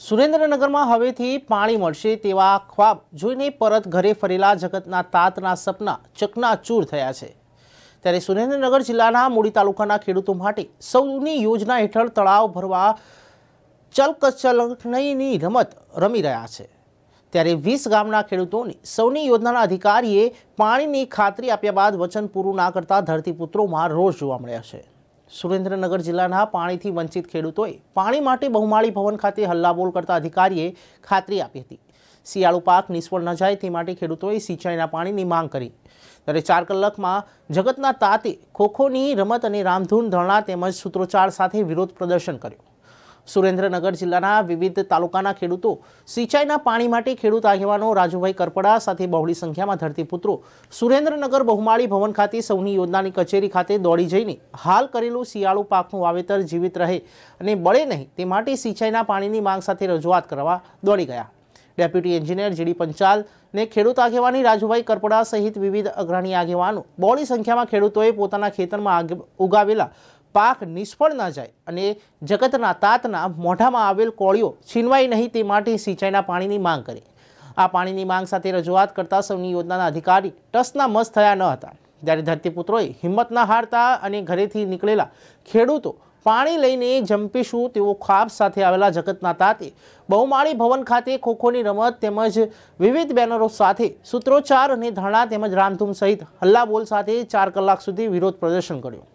સુરેન્દ્રનગરમાં હવેથી પાણી મળશે તેવા ખ્વાબ જોઈને પરત ઘરે ફરેલા જગતના તાતના સપના ચકનાચૂર થયા છે ત્યારે સુરેન્દ્રનગર જિલ્લાના મૂડી તાલુકાના ખેડૂતો માટે સૌની યોજના હેઠળ તળાવ ભરવા ચલકચલકની રમત રમી રહ્યા છે ત્યારે વીસ ગામના ખેડૂતોને સૌની યોજનાના અધિકારીએ પાણીની ખાતરી આપ્યા બાદ વચન પૂરું ના કરતા ધરતીપુત્રોમાં રોષ જોવા મળ્યા છે સુરેન્દ્રનગર જિલ્લાના પાણીથી વંચિત ખેડૂતોએ પાણી માટે બહુમાળી ભવન ખાતે હલ્લાબોલ કરતા અધિકારીએ ખાતરી આપી હતી શિયાળુ પાક નિષ્ફળ ન જાય તે માટે ખેડૂતોએ સિંચાઈના પાણીની માંગ કરી ત્યારે ચાર કલાકમાં જગતના તાતે ખોખોની રમત અને રામધૂન ધરણા તેમજ સૂત્રોચ્ચાર સાથે વિરોધ પ્રદર્શન કર્યું સુરેન્દ્રનગર જિલ્લાના વિવિધ તાલુકાના ખેડૂતો સિંચાઈના પાણી માટે ખેડૂત આગેવાનો રાજુભાઈ કરપડા સાથે બહોળી સંખ્યામાં ધરતીપુત્રો સુરેન્દ્રનગર બહુમાળી ભવન ખાતે સૌની યોજનાની કચેરી ખાતે દોડી જઈને હાલ કરેલું શિયાળુ પાકનું વાવેતર જીવિત રહે અને બળે નહીં તે માટે સિંચાઈના પાણીની માંગ સાથે રજૂઆત કરવા દોડી ગયા ડેપ્યુટી એન્જિનિયર જીડી પંચાલ ને ખેડૂત આગેવાની રાજુભાઈ કરપડા સહિત વિવિધ અગ્રણી આગેવાનો બહોળી સંખ્યામાં ખેડૂતોએ પોતાના ખેતરમાં ઉગાવેલા પાક નિષ્ફળ ન જાય અને જગતના તાતના મોઢામાં આવેલ કોળીઓ છીનવાય નહીં તે માટે સિંચાઈના પાણીની માંગ કરી આ પાણીની માંગ સાથે રજૂઆત કરતા સૌની યોજનાના અધિકારી ટસના મસ્ત થયા ન હતા ત્યારે ધરતીપુત્રોએ હિંમત ન હારતા અને ઘરેથી નીકળેલા ખેડૂતો પાણી લઈને જંપીશું તેવો ખાબ સાથે આવેલા જગતના તાતે બહુમાળી ભવન ખાતે ખોખોની રમત તેમજ વિવિધ બેનરો સાથે સૂત્રોચ્ચાર અને ધરણા તેમજ રામધૂમ સહિત હલ્લાબોલ સાથે ચાર કલાક સુધી વિરોધ પ્રદર્શન કર્યું